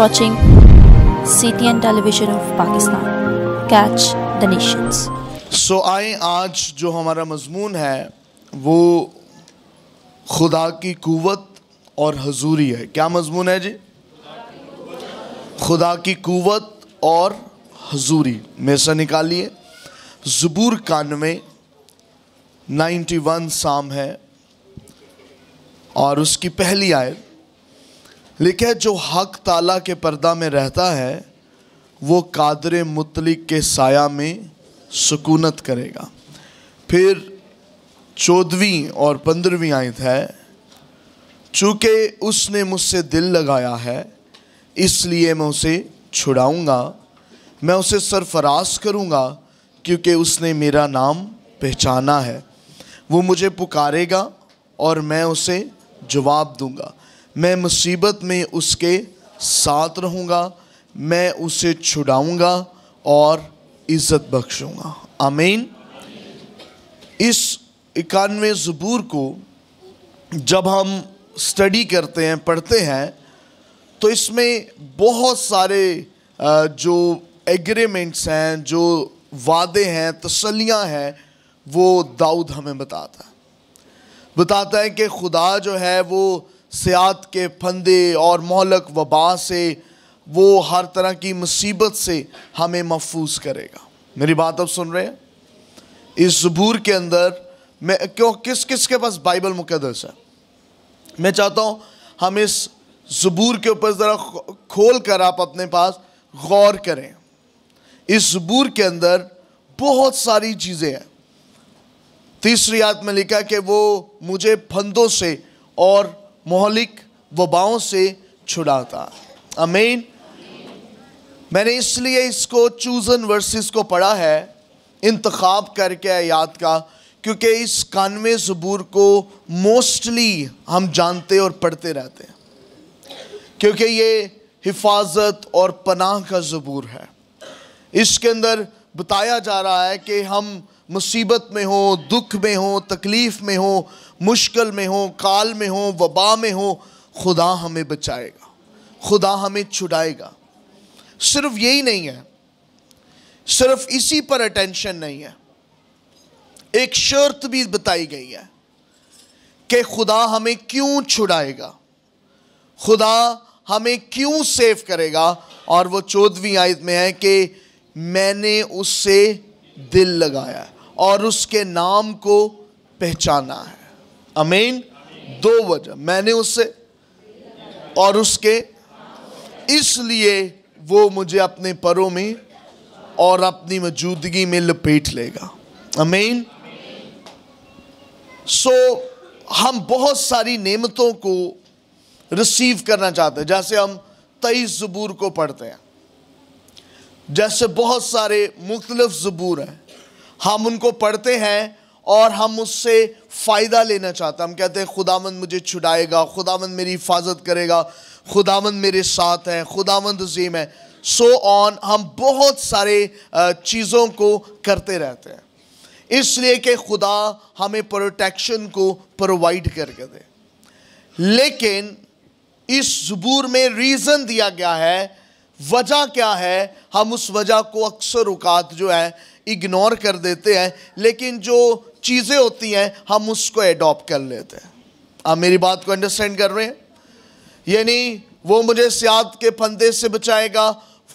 watching CTN Television of Pakistan. Catch the nations. सो आए आज जो हमारा मजमून है वो खुदा की कुवत और हजूरी है क्या मजमून है जी खुदा की कुवत और हजूरी में से निकालिए ज़बूर कानवे 91 साम है और उसकी पहली आयत लिखे जो हक ताला के पर्दा में रहता है वो कादर मुतलिक के साया में सुकूनत करेगा फिर चौदहवीं और पंद्रहवीं आयत है चूँकि उसने मुझसे दिल लगाया है इसलिए मैं उसे छुड़ाऊँगा मैं उसे सरफराज करूँगा क्योंकि उसने मेरा नाम पहचाना है वो मुझे पुकारेगा और मैं उसे जवाब दूँगा मैं मुसीबत में उसके साथ रहूँगा मैं उसे छुड़ाऊँगा और इज़्ज़त बख्शूँगा आमीन इस इक्यानवे ज़बूर को जब हम स्टडी करते हैं पढ़ते हैं तो इसमें बहुत सारे जो एग्रीमेंट्स हैं जो वादे हैं तसलियाँ हैं वो दाऊद हमें बताता है बताता है कि खुदा जो है वो सियात के फंदे और मोहलक वबा से वो हर तरह की मुसीबत से हमें महफूज करेगा मेरी बात आप सुन रहे हैं इस जबूर के अंदर मैं क्यों किस किस के पास बाइबल मुकदस है मैं चाहता हूँ हम इस जबूर के ऊपर ज़रा खोल कर आप अपने पास गौर करें इस जबूर के अंदर बहुत सारी चीज़ें हैं तीसरी याद में लिखा कि वो मुझे फंदों से और मोहलिक वबाओं से छुड़ाता अमीन मैंने इसलिए इसको चूजन वर्सेस को पढ़ा है इंतखब करके याद का क्योंकि इस कानवे ज़बूर को मोस्टली हम जानते और पढ़ते रहते हैं क्योंकि ये हिफाजत और पनाह का ज़बूर है इसके अंदर बताया जा रहा है कि हम मुसीबत में हो दुख में हो तकलीफ़ में हो मुश्किल में हो काल में हो वबा में हो खुदा हमें बचाएगा खुदा हमें छुड़ाएगा सिर्फ यही नहीं है सिर्फ इसी पर अटेंशन नहीं है एक शर्त भी बताई गई है कि खुदा हमें क्यों छुड़ाएगा खुदा हमें क्यों सेव करेगा और वो चौदहवीं आयत में है कि मैंने उससे दिल लगाया और उसके नाम को पहचाना है अमेन दो वजह मैंने उससे और उसके इसलिए वो मुझे अपने परों में और अपनी मौजूदगी में लपेट लेगा अमेन सो so, हम बहुत सारी नेमतों को रिसीव करना चाहते हैं जैसे हम तेईस ज़बूर को पढ़ते हैं जैसे बहुत सारे मुख्तलफ ज़बूर हैं हम उनको पढ़ते हैं और हम उससे फ़ायदा लेना चाहते हैं हम कहते हैं खुदामंद मुझे छुड़ाएगा खुदामंद मेरी हिफाजत करेगा खुदामंद मेरे साथ है खुदामंद अजीम है सो so ऑन हम बहुत सारे चीज़ों को करते रहते हैं इसलिए कि खुदा हमें प्रोटेक्शन को प्रोवाइड करके दे लेकिन इस जबूर में रीज़न दिया गया है वजह क्या है हम उस वजह को अक्सर उकात जो है इग्नोर कर देते हैं लेकिन जो चीज़ें होती हैं हम उसको एडॉप्ट कर लेते हैं आप मेरी बात को अंडरस्टैंड कर रहे हैं यानी वो मुझे सियाद के फंदे से बचाएगा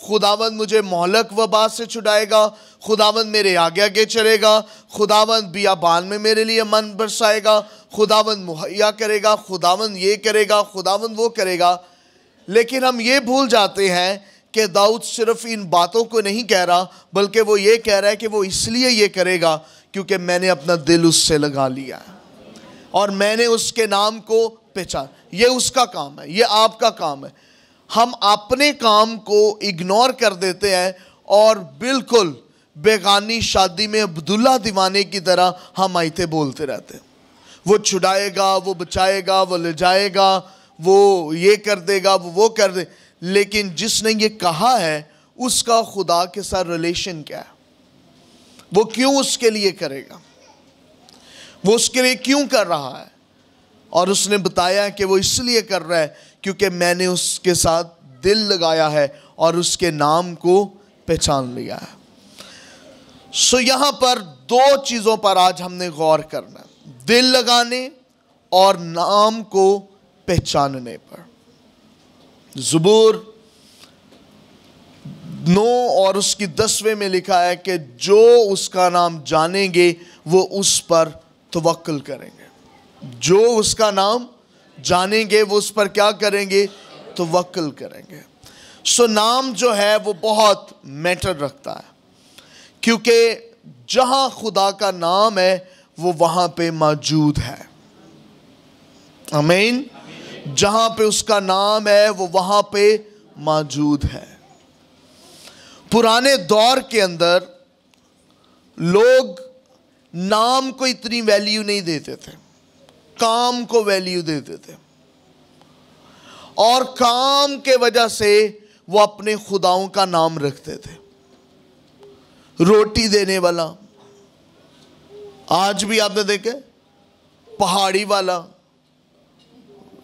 खुदावन मुझे मोहलक वबा से छुड़ाएगा खुदावन मेरे आगे आगे चलेगा खुदावन बियाबान में मेरे लिए मन बरसाएगा खुदावन मुहैया करेगा खुदावन ये करेगा खुदावन वो करेगा लेकिन हम ये भूल जाते हैं कि दाऊद सिर्फ इन बातों को नहीं कह रहा बल्कि वो ये कह रहा है कि वो इसलिए ये करेगा क्योंकि मैंने अपना दिल उससे लगा लिया है और मैंने उसके नाम को पहचान ये उसका काम है ये आपका काम है हम अपने काम को इग्नोर कर देते हैं और बिल्कुल बेगानी शादी में अब्दुल्ला दीवाने की तरह हम आयते बोलते रहते हैं वो छुड़ाएगा वो बचाएगा वो ले जाएगा वो ये कर देगा वो वो कर दे लेकिन जिसने ये कहा है उसका खुदा के साथ रिलेशन क्या है वो क्यों उसके लिए करेगा वो उसके लिए क्यों कर रहा है और उसने बताया कि वो इसलिए कर रहा है क्योंकि मैंने उसके साथ दिल लगाया है और उसके नाम को पहचान लिया है सो यहां पर दो चीज़ों पर आज हमने गौर करना दिल लगाने और नाम को पहचानने पर ज़बूर नौ और उसकी दसवें में लिखा है कि जो उसका नाम जानेंगे वो उस पर तवक्ल करेंगे जो उसका नाम जानेंगे वो उस पर क्या करेंगे तवक्ल करेंगे सो नाम जो है वो बहुत मैटर रखता है क्योंकि जहां खुदा का नाम है वो वहां पे मौजूद है अमीन जहां पे उसका नाम है वो वहां पे मौजूद है पुराने दौर के अंदर लोग नाम को इतनी वैल्यू नहीं देते थे काम को वैल्यू देते थे और काम के वजह से वो अपने खुदाओं का नाम रखते थे रोटी देने वाला आज भी आपने देखे पहाड़ी वाला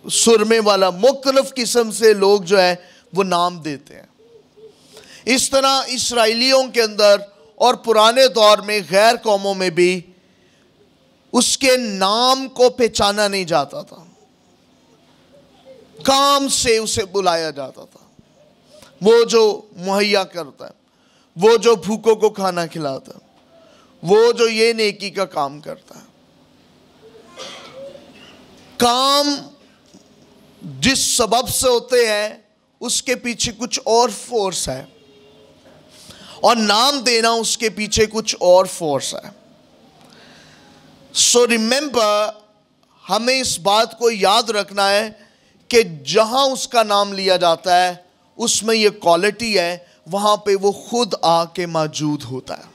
सुरमे वाला मुख्तलफ किस्म से लोग जो है वो नाम देते हैं इस तरह इसराइलियों के अंदर और पुराने दौर में गैर कौमों में भी उसके नाम को पहचाना नहीं जाता था काम से उसे बुलाया जाता था वो जो मुहैया करता है वो जो भूखों को खाना खिलाता है वो जो ये नेकी का काम करता है काम जिस सबब से होते हैं उसके पीछे कुछ और फोर्स है और नाम देना उसके पीछे कुछ और फोर्स है सो so रिमेंबर हमें इस बात को याद रखना है कि जहां उसका नाम लिया जाता है उसमें ये क्वालिटी है वहां पे वो खुद आके मौजूद होता है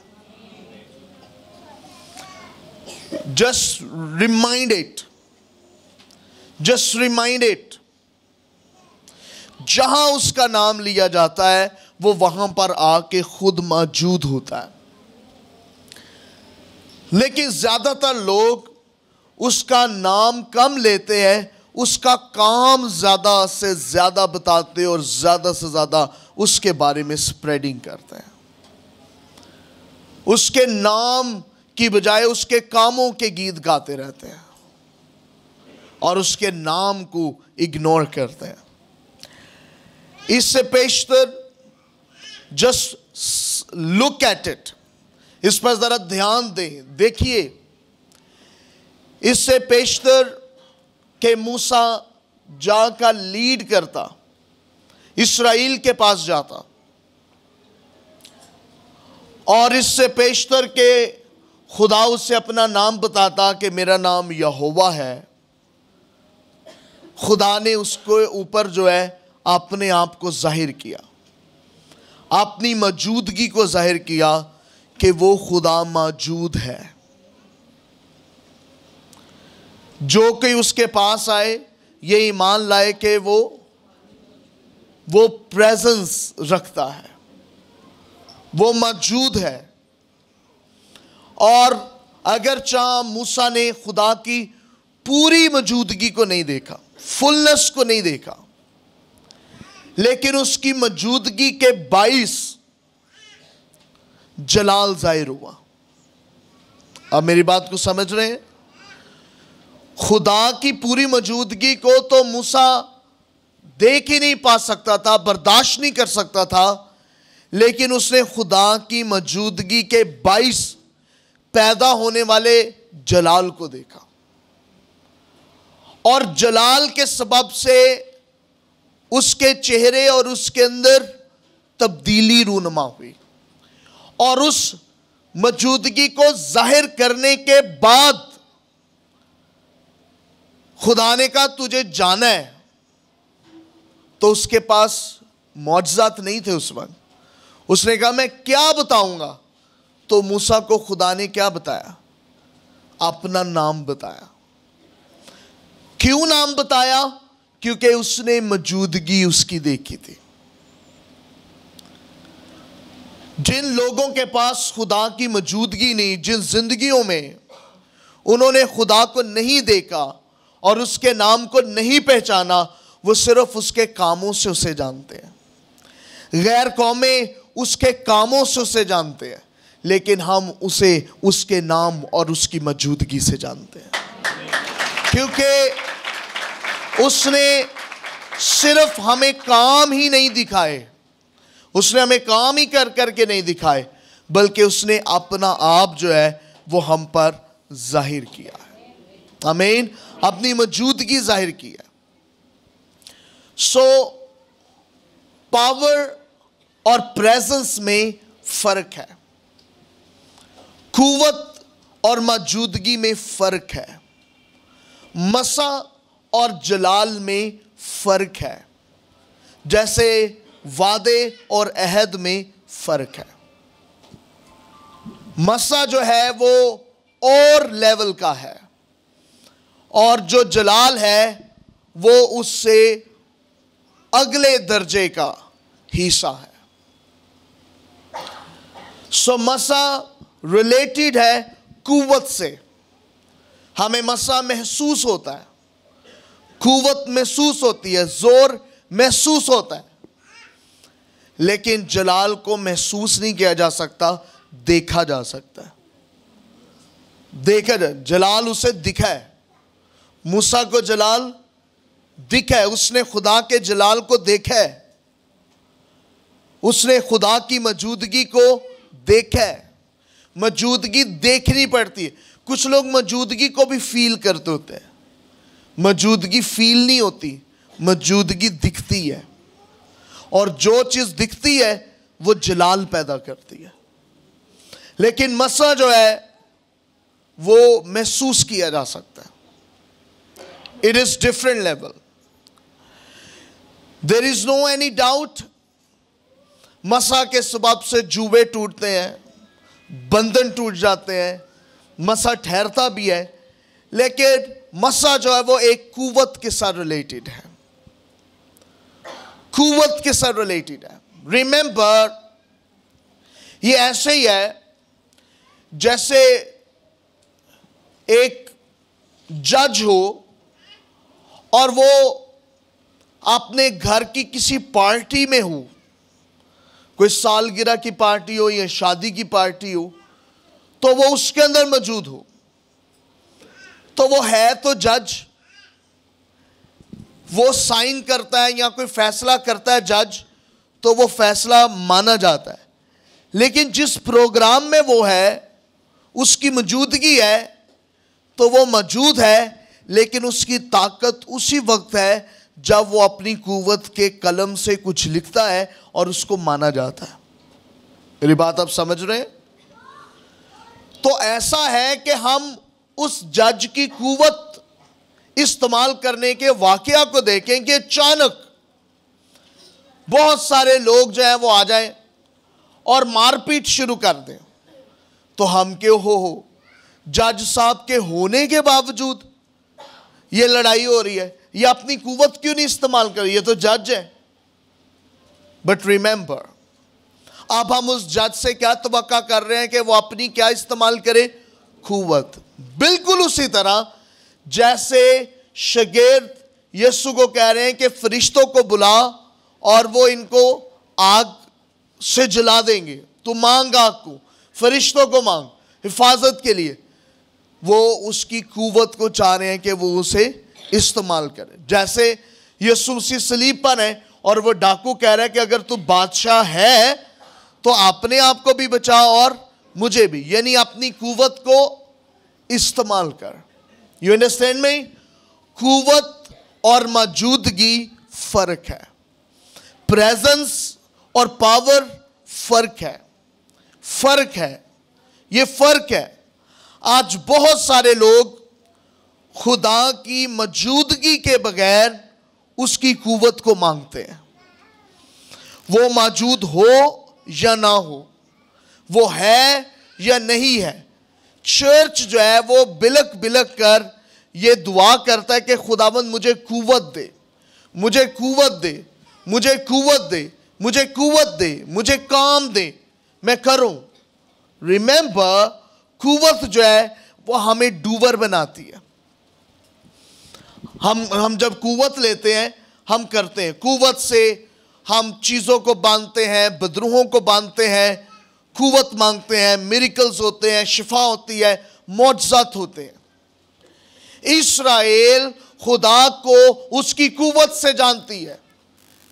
just remind it just remind it जहां उसका नाम लिया जाता है वो वहां पर आके खुद मौजूद होता है लेकिन ज्यादातर लोग उसका नाम कम लेते हैं उसका काम ज़्यादा से ज़्यादा बताते और ज़्यादा से ज़्यादा उसके बारे में स्प्रेडिंग करते हैं उसके नाम की बजाय उसके कामों के गीत गाते रहते हैं और उसके नाम को इग्नोर करते हैं इससे पेशतर जस्ट लुक एट इट इस पर ज़रा ध्यान दें देखिए इससे पेशतर के मूसा जा का लीड करता इसराइल के पास जाता और इससे पेशतर के खुदा उसे अपना नाम बताता कि मेरा नाम यहोवा है खुदा ने उसको ऊपर जो है अपने आप को जाहिर किया अपनी मौजूदगी को जाहिर किया कि वो खुदा मौजूद है जो कोई उसके पास आए ये ईमान लाए कि वो वो प्रेजेंस रखता है वो मौजूद है और अगर चाह मूसा ने खुदा की पूरी मौजूदगी को नहीं देखा फुलनेस को नहीं देखा लेकिन उसकी मौजूदगी के बाईस जलाल जाहिर हुआ अब मेरी बात को समझ रहे हैं खुदा की पूरी मौजूदगी को तो मूसा देख ही नहीं पा सकता था बर्दाश्त नहीं कर सकता था लेकिन उसने खुदा की मौजूदगी के बाईस पैदा होने वाले जलाल को देखा और जलाल के सबब से उसके चेहरे और उसके अंदर तब्दीली रूनमा हुई और उस मौजूदगी को जाहिर करने के बाद खुदा ने कहा तुझे जाना है तो उसके पास मुआजात नहीं थे उस वक्त उसने कहा मैं क्या बताऊंगा तो मूसा को खुदा ने क्या बताया अपना नाम बताया क्यों नाम बताया क्योंकि उसने मौजूदगी उसकी देखी थी जिन लोगों के पास खुदा की मौजूदगी नहीं जिन जिंदगियों में उन्होंने खुदा को नहीं देखा और उसके नाम को नहीं पहचाना वो सिर्फ उसके कामों से उसे जानते हैं गैर कौमें उसके कामों से उसे जानते हैं लेकिन हम उसे उसके नाम और उसकी मौजूदगी से जानते हैं क्योंकि उसने सिर्फ हमें काम ही नहीं दिखाए उसने हमें काम ही कर करके नहीं दिखाए बल्कि उसने अपना आप जो है वो हम पर जाहिर किया है हमें अपनी मौजूदगी जाहिर की है सो पावर और प्रेजेंस में फ़र्क है कुवत और मौजूदगी में फ़र्क है मसा और जलाल में फ़र्क है जैसे वादे और अहद में फ़र्क है मसा जो है वो और लेवल का है और जो जलाल है वो उससे अगले दर्जे का हिस्सा है सो मसा रिलेटेड है कुवत से हमें मसा महसूस होता है कुवत महसूस होती है ज़ोर महसूस होता है लेकिन जलाल को महसूस नहीं किया जा सकता देखा जा सकता है देखा जा जलाल उसे दिखा है मूसा को जलाल दिखा है उसने खुदा के जलाल को देखा है उसने खुदा की मौजूदगी को देखा है मौजूदगी देखनी पड़ती है कुछ लोग मौजूदगी को भी फील करते होते हैं मौजूदगी फील नहीं होती मौजूदगी दिखती है और जो चीज़ दिखती है वो जलाल पैदा करती है लेकिन मसला जो है वो महसूस किया जा सकता है it is different level there is no any doubt मसा के सबब से जुबे टूटते हैं बंधन टूट जाते हैं मसा ठहरता भी है लेकिन मसा जो है वो एक कुवत के साथ रिलेटेड है कुवत के साथ रिलेटेड है रिमेंबर ये ऐसे ही है जैसे एक जज हो और वो अपने घर की किसी पार्टी में हो कोई सालगिरह की पार्टी हो या शादी की पार्टी हो तो वो उसके अंदर मौजूद हो तो वो है तो जज वो साइन करता है या कोई फैसला करता है जज तो वो फैसला माना जाता है लेकिन जिस प्रोग्राम में वो है उसकी मौजूदगी है तो वो मौजूद है लेकिन उसकी ताकत उसी वक्त है जब वो अपनी कुवत के कलम से कुछ लिखता है और उसको माना जाता है मेरी बात आप समझ रहे हैं तो ऐसा है कि हम उस जज की कुवत इस्तेमाल करने के वाक़ को देखें कि अचानक बहुत सारे लोग जो हैं वो आ जाएं और मारपीट शुरू कर दें तो हम क्यों हो हो जज साहब के होने के बावजूद ये लड़ाई हो रही है ये अपनी कुवत क्यों नहीं इस्तेमाल कर रही है तो जज है बट रिमेंबर अब हम उस जज से क्या तबक्का कर रहे हैं कि वो अपनी क्या इस्तेमाल करे कुत बिल्कुल उसी तरह जैसे शगेर्द यस्सु को कह रहे हैं कि फरिश्तों को बुला और वो इनको आग से जला देंगे तो मांग आग को फरिश्तों को मांग हिफाजत के लिए वो उसकी कुवत को चाह रहे हैं कि वो उसे इस्तेमाल करें जैसे यसूसी सलीब पर है और वो डाकू कह रहा है कि अगर तू बादशाह है तो आपने आपको भी बचाओ और मुझे भी यानी अपनी कुवत को इस्तेमाल कर यू अंडरस्टैंड में कुवत और मौजूदगी फर्क है प्रेजेंस और पावर फर्क है फर्क है ये फर्क है आज बहुत सारे लोग खुदा की मौजूदगी के बगैर उसकी कुवत को मांगते हैं वो मौजूद हो या ना हो वो है या नहीं है चर्च जो है वो बिलक बिलक कर ये दुआ करता है कि खुदाबंद मुझे कुवत दे मुझे कुवत दे मुझे कुवत दे मुझे कुवत दे मुझे काम दे मैं करूं रिमेंबर कुवत जो है वो हमें डूवर बनाती है हम हम जब कुवत लेते हैं हम करते हैं कुवत से हम चीज़ों को बांधते हैं बदरूहों को बांधते हैं कुवत मांगते हैं मेरिकल्स होते हैं शिफा होती है मोजात होते हैं इसराइल खुदा को उसकी कुवत से जानती है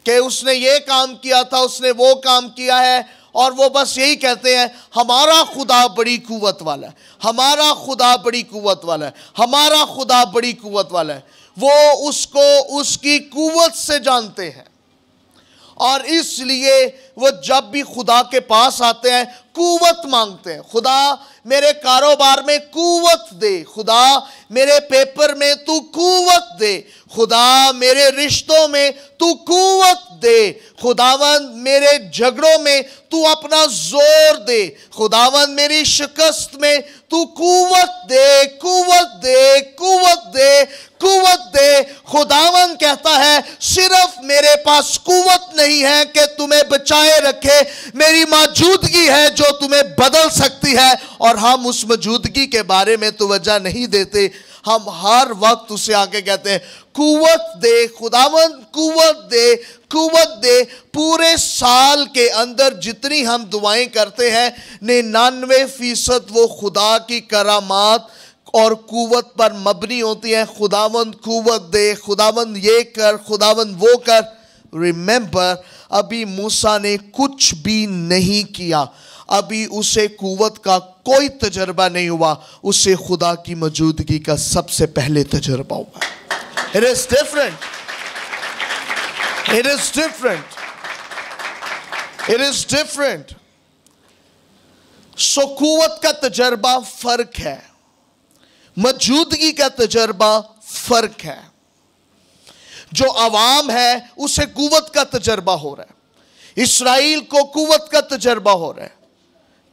कि उसने ये काम किया था उसने वो काम किया है और वो बस यही कहते हैं हमारा खुदा बड़ी कुवत वाला है हमारा खुदा बड़ी कुवत वाला है हमारा खुदा बड़ी कुवत वाला है वो उसको उसकी कुवत से जानते हैं और इसलिए वो जब भी खुदा के पास आते हैं कुवत मांगते हैं खुदा मेरे कारोबार में कुवत दे खुदा मेरे पेपर में तू कुवत दे खुदा मेरे रिश्तों में तू कुवत दे खुदावन मेरे झगड़ों में तू अपना जोर दे खुदावन मेरी शिकस्त में तू कुवत दे कुवत दे कुवत दे कुवत दे खुदावन कहता है सिर्फ मेरे पास कुवत नहीं है कि तुम्हें बचा बनाए रखे मेरी मौजूदगी है जो तुम्हें बदल सकती है और हम उस मौजूदगी के बारे में तोज्जा नहीं देते हम हर वक्त उसे आके कहते हैं कुवत दे खुदावन कुवत दे कुवत दे पूरे साल के अंदर जितनी हम दुआएं करते हैं निन्यानवे फीसद वो खुदा की करामात और कुवत पर मबनी होती है खुदावंद कुवत दे खुदावंद ये कर खुदावंद वो कर रिमेंबर अभी मूसा ने कुछ भी नहीं किया अभी उसे कुवत का कोई तजर्बा नहीं हुआ उसे खुदा की मौजूदगी का सबसे पहले तजर्बा हुआ it is different it is different it is different so कुवत का तजर्बा फर्क है मौजूदगी का तजर्बा फर्क है जो आवाम है उसे कुवत का तजर्बा हो रहा है इसराइल को कुवत का तजर्बा हो रहा है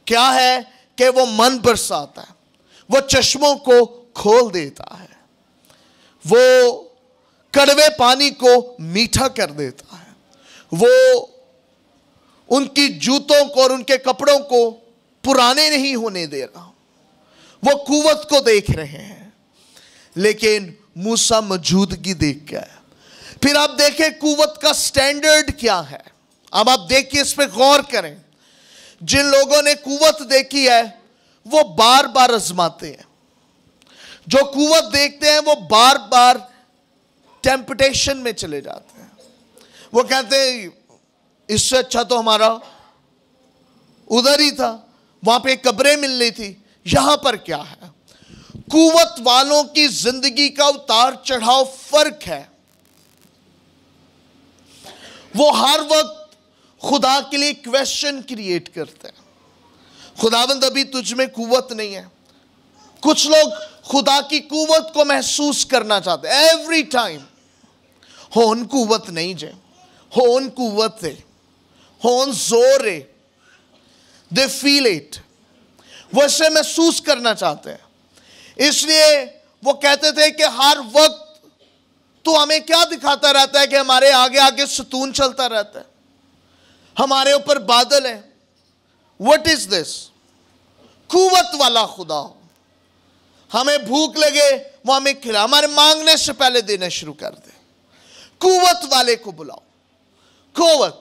क्या है कि वो मन बरसाता है वो चश्मों को खोल देता है वो कड़वे पानी को मीठा कर देता है वो उनकी जूतों को और उनके कपड़ों को पुराने नहीं होने दे रहा वो कुवत को देख रहे हैं लेकिन मूसा मौजूदगी देख गया फिर आप देखें कुवत का स्टैंडर्ड क्या है अब आप देखिए इस पर गौर करें जिन लोगों ने कुवत देखी है वो बार बार आजमाते हैं जो कुवत देखते हैं वो बार बार टेम्पटेशन में चले जाते हैं वो कहते हैं इससे अच्छा तो हमारा उधर ही था वहां पे कब्रें मिल रही थी यहां पर क्या है कुवत वालों की जिंदगी का उतार चढ़ाव फर्क है वो हर वक्त खुदा के लिए क्वेश्चन क्रिएट करते हैं खुदाबंद अभी तुझ में कुवत नहीं है कुछ लोग खुदा की कुवत को महसूस करना चाहते एवरी टाइम होन कुवत नहीं जे होन कुवत है होन जोर है दे फील इट वैसे महसूस करना चाहते हैं इसलिए वो कहते थे कि हर वक्त तो हमें क्या दिखाता रहता है कि हमारे आगे आगे सतून चलता रहता है हमारे ऊपर बादल है वट इज दिस कुवत वाला खुदा हमें भूख लगे वो हमें खिला हमारे मांगने से पहले देना शुरू कर दे कुवत वाले को बुलाओ कुवत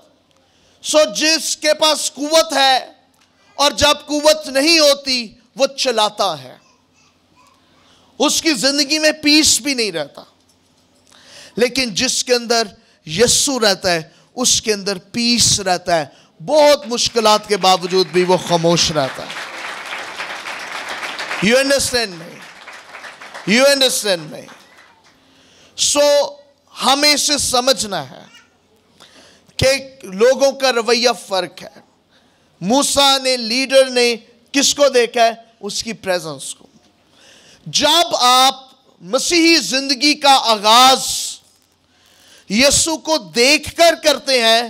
सो जिसके पास कुवत है और जब कुवत नहीं होती वो चलाता है उसकी जिंदगी में पीस भी नहीं रहता लेकिन जिसके अंदर यस्सु रहता है उसके अंदर पीस रहता है बहुत मुश्किल के बावजूद भी वो खामोश रहता है यू अंडरस्टैंड नहीं यू अंडरस्टैंड नहीं सो हमें इसे समझना है कि लोगों का रवैया फ़र्क है मूसा ने लीडर ने किसको देखा है उसकी प्रेजेंस को जब आप मसीही ज़िंदगी का आगाज़ यसु को देखकर करते हैं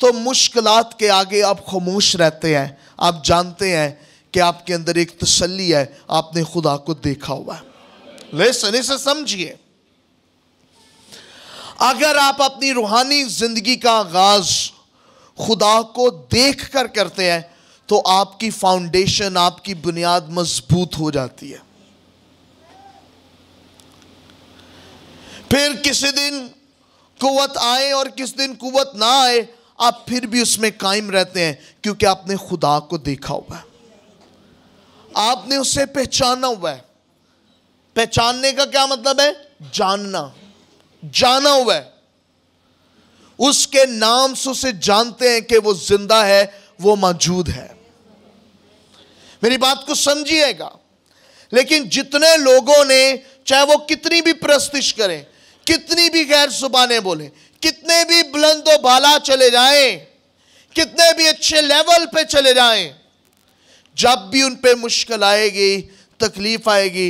तो मुश्किलात के आगे आप खामोश रहते हैं आप जानते हैं कि आपके अंदर एक तसली है आपने खुदा को देखा हुआ है सने से समझिए अगर आप अपनी रूहानी ज़िंदगी का आगाज़ खुदा को देख कर करते हैं तो आपकी फाउंडेशन आपकी बुनियाद मजबूत हो जाती है फिर किसी दिन कुवत आए और किस दिन कुवत ना आए आप फिर भी उसमें कायम रहते हैं क्योंकि आपने खुदा को देखा हुआ है आपने उसे पहचाना हुआ है पहचानने का क्या मतलब है जानना जाना हुआ है उसके नाम से उसे जानते हैं कि वो जिंदा है वो मौजूद है मेरी बात को समझिएगा लेकिन जितने लोगों ने चाहे वो कितनी भी प्रस्तिश करें कितनी भी गैर सुबाने बोले कितने भी बुलंदो बाला चले जाएं कितने भी अच्छे लेवल पे चले जाएं जब भी उन पे मुश्किल आएगी तकलीफ आएगी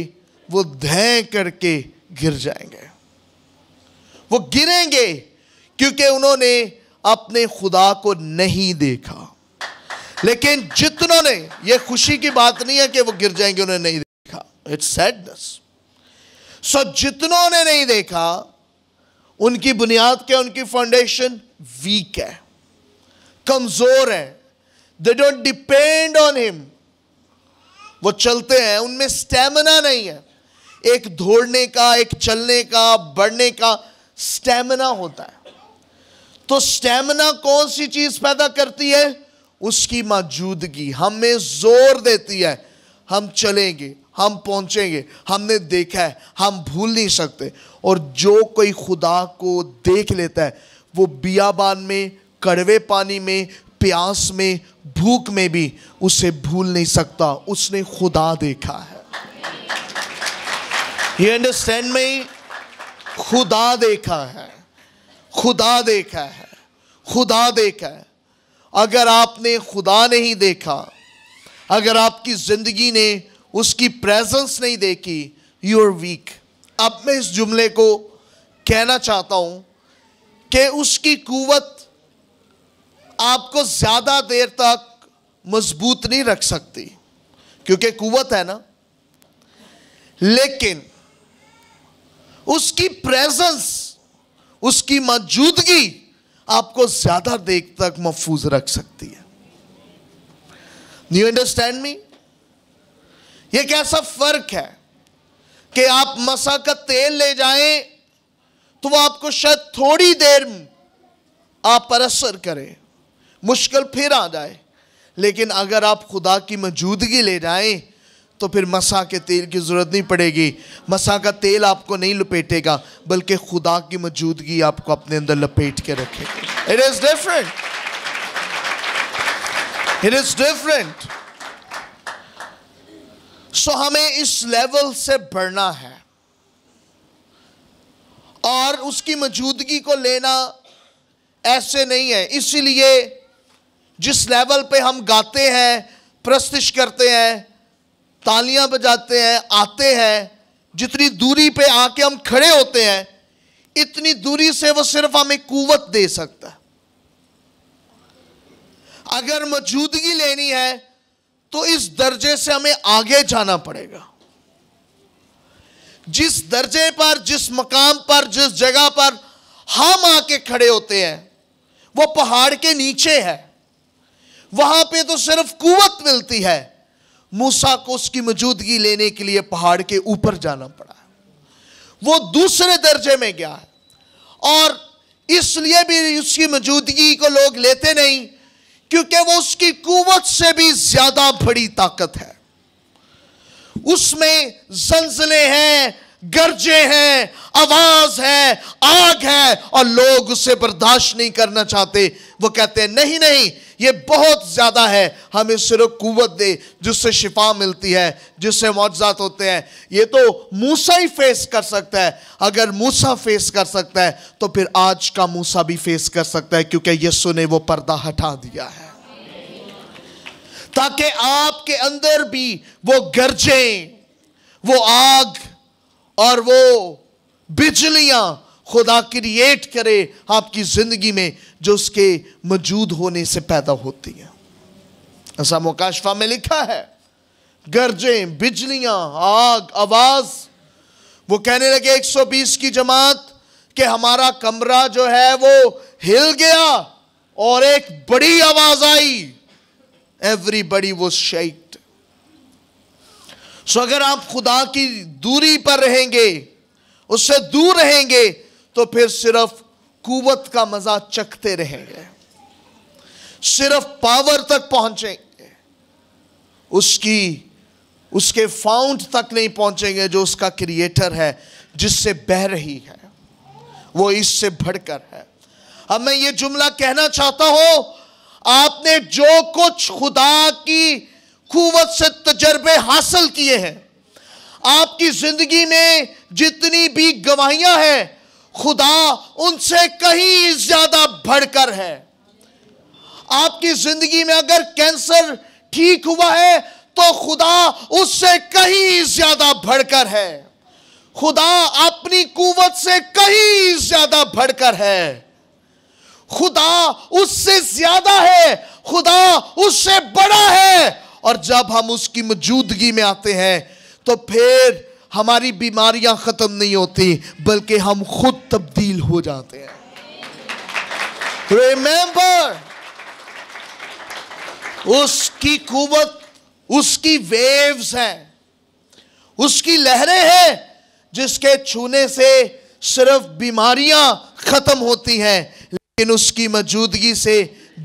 वो धै करके गिर जाएंगे वो गिरेंगे क्योंकि उन्होंने अपने खुदा को नहीं देखा लेकिन जितनों ने ये खुशी की बात नहीं है कि वो गिर जाएंगे उन्हें नहीं देखा इट्स सैडनेस सो जितनों ने नहीं देखा उनकी बुनियाद क्या उनकी फाउंडेशन वीक है कमजोर है they don't depend on him वो चलते हैं उनमें स्टेमिना नहीं है एक दौड़ने का एक चलने का बढ़ने का स्टेमिना होता है तो स्टेमिना कौन सी चीज पैदा करती है उसकी मौजूदगी हमें जोर देती है हम चलेंगे हम पहुंचेंगे हमने देखा है हम भूल नहीं सकते और जो कोई खुदा को देख लेता है वो बियाबान में कड़वे पानी में प्यास में भूख में भी उसे भूल नहीं सकता उसने खुदा देखा है ये अंडरस्टैंड में खुदा देखा है खुदा देखा है खुदा देखा है अगर आपने खुदा नहीं देखा अगर आपकी ज़िंदगी ने उसकी प्रेजेंस नहीं देखी यू आर वीक अब मैं इस जुमले को कहना चाहता हूं कि उसकी कुवत आपको ज़्यादा देर तक मजबूत नहीं रख सकती क्योंकि कुवत है ना लेकिन उसकी प्रेजेंस उसकी मौजूदगी आपको ज़्यादा देर तक महफूज रख सकती है यू अंडरस्टैंड मी ये कैसा फर्क है कि आप मसा का तेल ले जाएं तो वो आपको शायद थोड़ी देर आप पर असर करें मुश्किल फिर आ जाए लेकिन अगर आप खुदा की मौजूदगी ले जाएं तो फिर मसा के तेल की ज़रूरत नहीं पड़ेगी मसा का तेल आपको नहीं लपेटेगा बल्कि खुदा की मौजूदगी आपको अपने अंदर लपेट के रखेगी it is different it is different so हमें इस लेवल से बढ़ना है और उसकी मौजूदगी को लेना ऐसे नहीं है इसीलिए जिस लेवल पे हम गाते हैं प्रस्तिश करते हैं तालियां बजाते हैं आते हैं जितनी दूरी पे आके हम खड़े होते हैं इतनी दूरी से वो सिर्फ हमें कुवत दे सकता है अगर मौजूदगी लेनी है तो इस दर्जे से हमें आगे जाना पड़ेगा जिस दर्जे पर जिस मकाम पर जिस जगह पर हम आके खड़े होते हैं वो पहाड़ के नीचे है वहां पे तो सिर्फ कुवत मिलती है मूसा को उसकी मौजूदगी लेने के लिए पहाड़ के ऊपर जाना पड़ा है वो दूसरे दर्जे में गया है और इसलिए भी उसकी मौजूदगी को लोग लेते नहीं क्योंकि वो उसकी कुवत से भी ज्यादा बड़ी ताकत है उसमें जंजले हैं गर्जे हैं आवाज है आग है और लोग उसे बर्दाश्त नहीं करना चाहते वो कहते हैं नहीं नहीं ये बहुत ज़्यादा है हमें सिर्फ कुवत दे जिससे शिफा मिलती है जिससे मुआवजात होते हैं ये तो मूसा ही फेस कर सकता है अगर मूसा फेस कर सकता है तो फिर आज का मूसा भी फेस कर सकता है क्योंकि यस्सु ने वो पर्दा हटा दिया है ताकि आपके अंदर भी वो गर्जें वो आग और वो बिजलियां खुदा क्रिएट करे आपकी ज़िंदगी में जो उसके मौजूद होने से पैदा होती है ऐसा मुकाशफा में लिखा है गरजें बिजलियां आग आवाज़ वो कहने लगे 120 की जमात के हमारा कमरा जो है वो हिल गया और एक बड़ी आवाज आई एवरीबडी वो शेट सो अगर आप खुदा की दूरी पर रहेंगे उससे दूर रहेंगे तो फिर सिर्फ कुवत का मजा चखते रहेंगे सिर्फ पावर तक पहुंचेंगे उसकी उसके फाउंड तक नहीं पहुंचेंगे जो उसका क्रिएटर है जिससे बह रही है वो इससे भड़कर है अब मैं ये जुमला कहना चाहता हूं आपने जो कुछ खुदा की कुवत से तजर्बे हासिल किए हैं आपकी जिंदगी में जितनी भी गवाहियां हैं खुदा उनसे कहीं ज्यादा भड़कर है आपकी जिंदगी में अगर कैंसर ठीक हुआ है तो खुदा उससे कहीं ज्यादा भड़कर है खुदा अपनी कुवत से कहीं ज्यादा भड़कर है खुदा उससे ज्यादा है खुदा उससे बड़ा है और जब हम उसकी मौजूदगी में आते हैं तो फिर हमारी बीमारियां ख़त्म नहीं होती बल्कि हम खुद तब्दील हो जाते हैं रिमेंबर उसकी कुवत उसकी वेव्स हैं उसकी लहरें हैं जिसके छूने से सिर्फ बीमारियां ख़त्म होती हैं लेकिन उसकी मौजूदगी से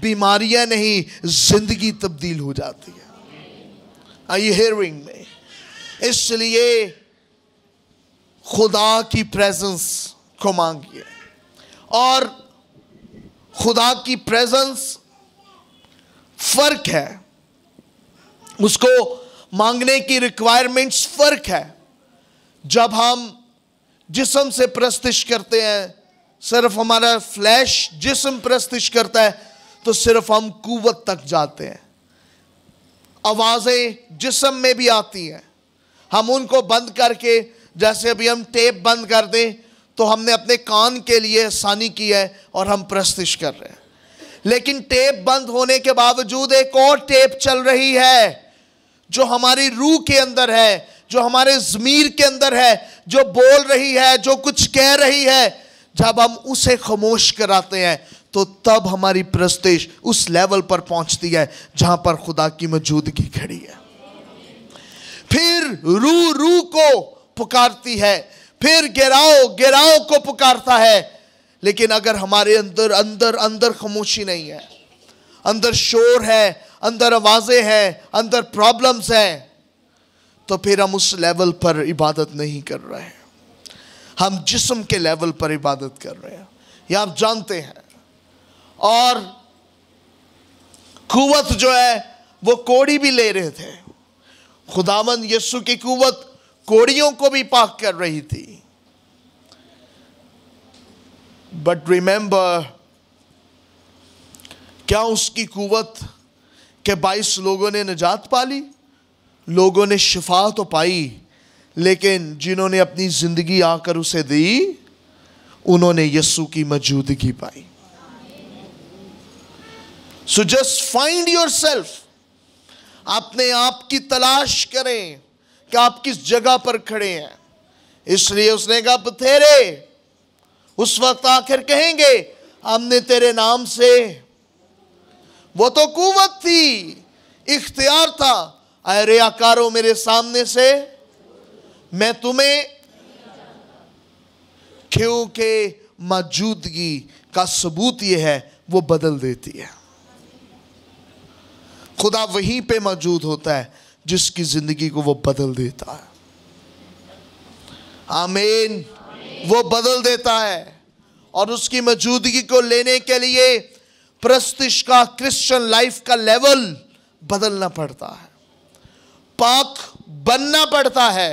बीमारियां नहीं ज़िंदगी तब्दील हो जाती है आई हियरिंग में इसलिए खुदा की प्रेजेंस को मांगिए और खुदा की प्रेजेंस फ़र्क है उसको मांगने की रिक्वायरमेंट्स फ़र्क है जब हम जिसम से प्रस्तिश करते हैं सिर्फ हमारा फ्लैश जिसम प्रस्तिश करता है तो सिर्फ हम कुवत तक जाते हैं आवाज़ें जिसम में भी आती हैं हम उनको बंद करके जैसे अभी हम टेप बंद कर दें तो हमने अपने कान के लिए आसानी की है और हम प्रस्तिश कर रहे हैं लेकिन टेप बंद होने के बावजूद एक और टेप चल रही है जो हमारी रूह के अंदर है जो हमारे ज़मीर के अंदर है जो बोल रही है जो कुछ कह रही है जब हम उसे खामोश कराते हैं तो तब हमारी प्रस्तिश उस लेवल पर पहुंचती है जहां पर खुदा की मौजूदगी खड़ी है फिर रू रू को पुकारती है फिर गिराओ गिराओ को पुकारता है लेकिन अगर हमारे अंदर अंदर अंदर खामोशी नहीं है अंदर शोर है अंदर आवाज़ें हैं अंदर प्रॉब्लम्स हैं तो फिर हम उस लेवल पर इबादत नहीं कर रहे हैं हम जिस्म के लेवल पर इबादत कर रहे हैं यह आप जानते हैं और कुवत जो है वो कोड़ी भी ले रहे थे खुदावन यस्सु की कुवत कोड़ियों को भी पाक कर रही थी बट रिमेंबर क्या उसकी कुवत के बाईस लोगों ने निजात पा ली लोगों ने शिफा तो पाई लेकिन जिन्होंने अपनी ज़िंदगी आकर उसे दी उन्होंने यस्सु की मौजूदगी पाई so just find yourself अपने आप की तलाश करें कि आप किस जगह पर खड़े हैं इसलिए उसने कहा बथेरे उस वक्त आखिर कहेंगे हमने तेरे नाम से वो तो कुवत थी इख्तियार था अरे आकारो मेरे सामने से मैं तुम्हें क्योंकि मौजूदगी का सबूत यह है वो बदल देती है खुदा वहीं पे मौजूद होता है जिसकी जिंदगी को वो बदल देता है आमीन वो बदल देता है और उसकी मौजूदगी को लेने के लिए प्रस्तिष का क्रिश्चियन लाइफ का लेवल बदलना पड़ता है पाक बनना पड़ता है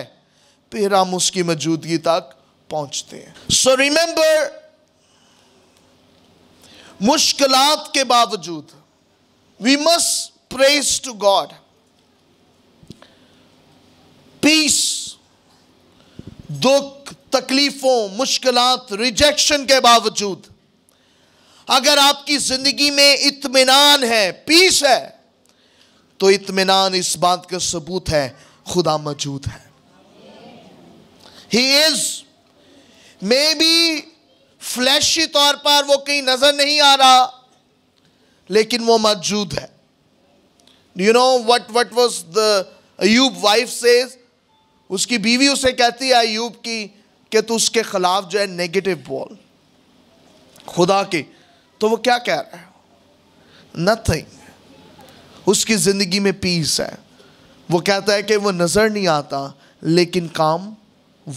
फिर हम उसकी मौजूदगी तक पहुंचते हैं सो रिमेंबर मुश्किलात के बावजूद we must press to God peace दुख तकलीफों मुश्किलात रिजेक्शन के बावजूद अगर आपकी ज़िंदगी में इत्मीनान है पीस है तो इत्मीनान इस बात का सबूत है खुदा मौजूद है he is may be fleshy तौर पर वो कहीं नजर नहीं आ रहा लेकिन वो मौजूद है you know what what was दूब वाइफ सेज उसकी बीवी उसे कहती है अयूब की कि तू उसके ख़िलाफ़ जो है नेगेटिव बोल खुदा की तो वो क्या कह रहा है नथिंग उसकी ज़िंदगी में पीस है वो कहता है कि वो नज़र नहीं आता लेकिन काम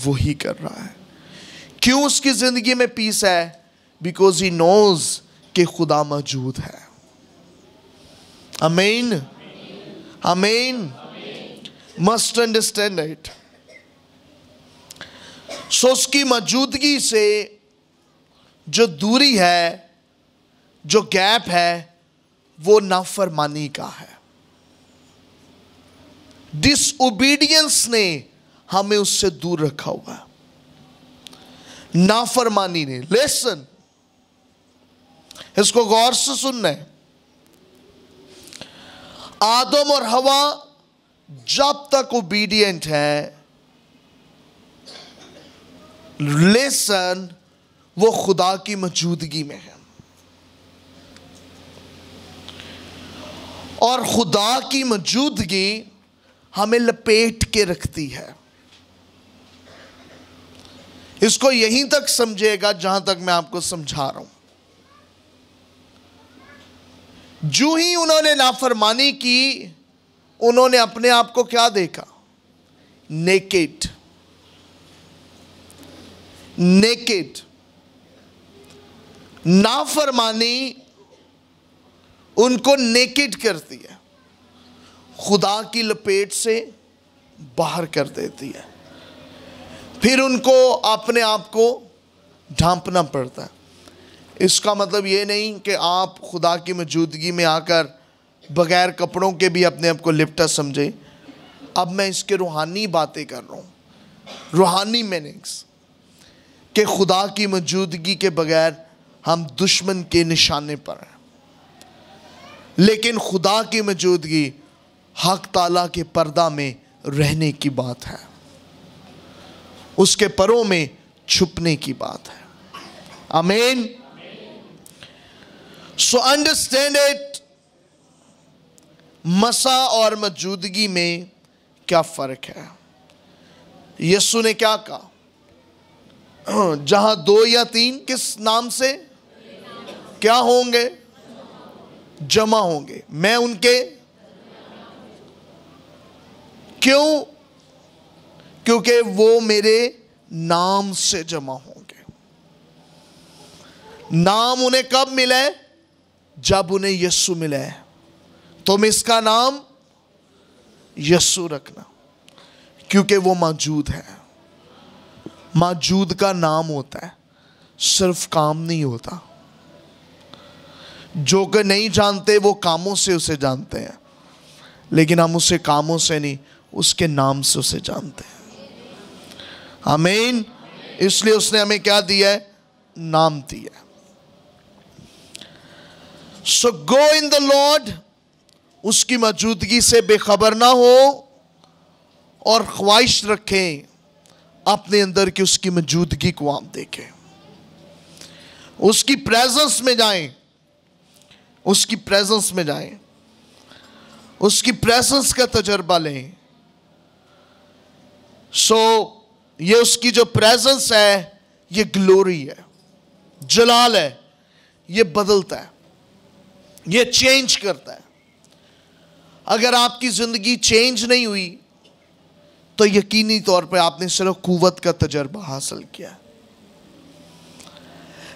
वही कर रहा है क्यों उसकी ज़िंदगी में पीस है बिकॉज ही नोज़ कि खुदा मौजूद है amen amen must understand it so उसकी मौजूदगी से जो दूरी है जो गैप है वो नाफरमानी का है डिसओबीडियंस ने हमें उससे दूर रखा हुआ है नाफरमानी ने लेसन इसको गौर से सुनना है आदम और हवा जब तक ओबीडियंट है लेसन वो खुदा की मौजूदगी में है और खुदा की मौजूदगी हमें लपेट के रखती है इसको यहीं तक समझेगा जहां तक मैं आपको समझा रहा हूं जो ही उन्होंने नाफरमानी की उन्होंने अपने आप को क्या देखा नेकेड नेकेड नाफरमानी उनको नेकेड करती है खुदा की लपेट से बाहर कर देती है फिर उनको अपने आप को ढांपना पड़ता है इसका मतलब ये नहीं कि आप खुदा की मौजूदगी में आकर बग़ैर कपड़ों के भी अपने आप को लिपटा समझे अब मैं इसके रूहानी बातें कर रहा हूँ रूहानी मीनिंग्स कि खुदा की मौजूदगी के बगैर हम दुश्मन के निशाने पर हैं लेकिन खुदा की मौजूदगी हक ताला के पर्दा में रहने की बात है उसके परों में छुपने की बात है अमेन सो अंडरस्टैंड इट मसा और मौजूदगी में क्या फ़र्क है यसु ने क्या कहा जहां दो या तीन किस नाम से क्या होंगे जमा होंगे मैं उनके क्यों क्योंकि वो मेरे नाम से जमा होंगे नाम उन्हें कब मिले जब उन्हें यस्सु मिले तुम इसका नाम यस्सु रखना क्योंकि वो मौजूद है मौजूद का नाम होता है सिर्फ काम नहीं होता जो कि नहीं जानते वो कामों से उसे जानते हैं लेकिन हम उसे कामों से नहीं उसके नाम से उसे जानते हैं आमीन इसलिए उसने हमें क्या दिया है नाम दिया सो गो इन द लॉर्ड उसकी मौजूदगी से बेखबर ना हो और ख्वाहिश रखें अपने अंदर की उसकी मौजूदगी को आप देखें उसकी प्रेजेंस में जाएं उसकी प्रेजेंस में जाएं उसकी प्रेजेंस का तजर्बा लें सो so, ये उसकी जो प्रेजेंस है ये ग्लोरी है जलाल है ये बदलता है ये चेंज करता है अगर आपकी ज़िंदगी चेंज नहीं हुई तो यकीनी तौर पे आपने सिर्फ कुवत का तजर्बा हासिल किया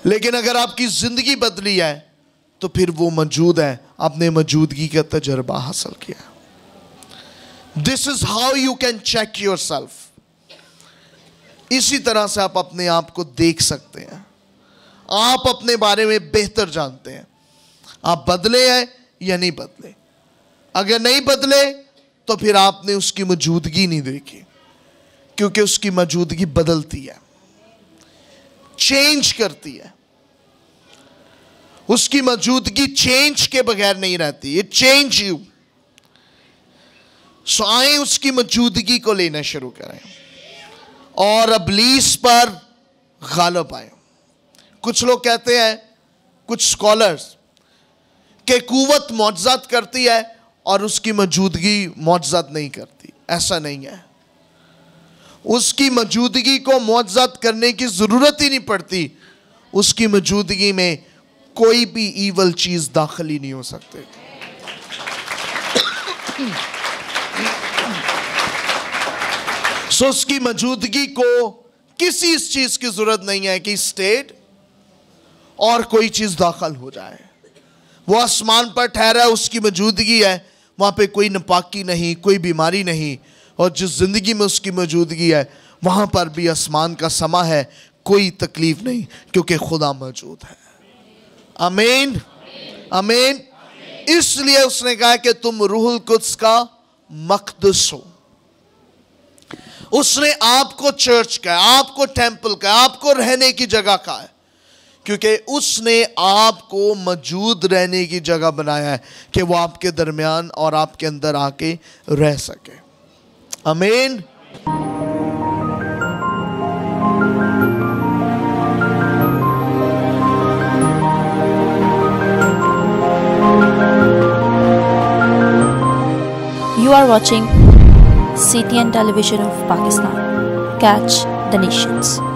लेकिन अगर आपकी ज़िंदगी बदली है तो फिर वो मौजूद है आपने मौजूदगी का तजर्बा हासिल किया this is how you can check yourself इसी तरह से आप अपने आप को देख सकते हैं आप अपने बारे में बेहतर जानते हैं आप बदले हैं या नहीं बदले अगर नहीं बदले तो फिर आपने उसकी मौजूदगी नहीं देखी क्योंकि उसकी मौजूदगी बदलती है चेंज करती है उसकी मौजूदगी चेंज के बगैर नहीं रहती ये चेंज यू सो आए उसकी मौजूदगी को लेना शुरू करें और अबलीस पर गालब आए कुछ लोग कहते हैं कुछ स्कॉलर्स के कुवत मुआजात करती है और उसकी मौजूदगी मुआजत नहीं करती ऐसा नहीं है उसकी मौजूदगी को मुआजत करने की ज़रूरत ही नहीं पड़ती उसकी मौजूदगी में कोई भी ईवल चीज़ दाखिल ही नहीं हो सकते सो उसकी मौजूदगी को किसी इस चीज़ की ज़रूरत नहीं है कि स्टेट और कोई चीज़ दाखिल हो जाए वो आसमान पर ठहरा उसकी मौजूदगी है वहाँ पे कोई नपाकी नहीं कोई बीमारी नहीं और जिस ज़िंदगी में उसकी मौजूदगी है वहाँ पर भी आसमान का समा है कोई तकलीफ़ नहीं क्योंकि खुदा मौजूद है अमीन अमीन इसलिए उसने कहा कि तुम रूहुल कुद्स का मकदस हो उसने आपको चर्च का आपको टेम्पल का आपको रहने की जगह का है क्योंकि उसने आपको मौजूद रहने की जगह बनाया है कि वो आपके दरमियान और आपके अंदर आके रह सके अमीन you are watching C T N television of Pakistan catch the Nations